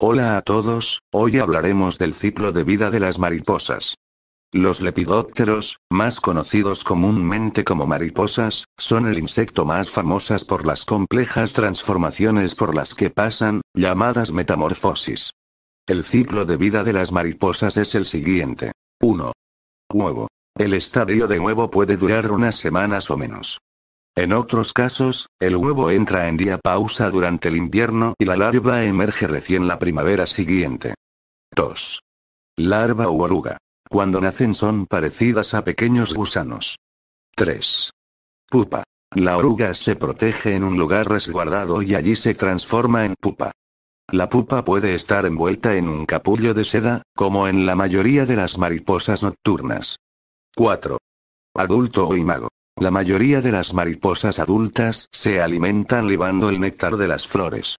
Hola a todos, hoy hablaremos del ciclo de vida de las mariposas. Los lepidópteros, más conocidos comúnmente como mariposas, son el insecto más famosas por las complejas transformaciones por las que pasan, llamadas metamorfosis. El ciclo de vida de las mariposas es el siguiente. 1. Huevo. El estadio de huevo puede durar unas semanas o menos. En otros casos, el huevo entra en diapausa durante el invierno y la larva emerge recién la primavera siguiente. 2. Larva u oruga. Cuando nacen son parecidas a pequeños gusanos. 3. Pupa. La oruga se protege en un lugar resguardado y allí se transforma en pupa. La pupa puede estar envuelta en un capullo de seda, como en la mayoría de las mariposas nocturnas. 4. Adulto o imago. La mayoría de las mariposas adultas se alimentan libando el néctar de las flores.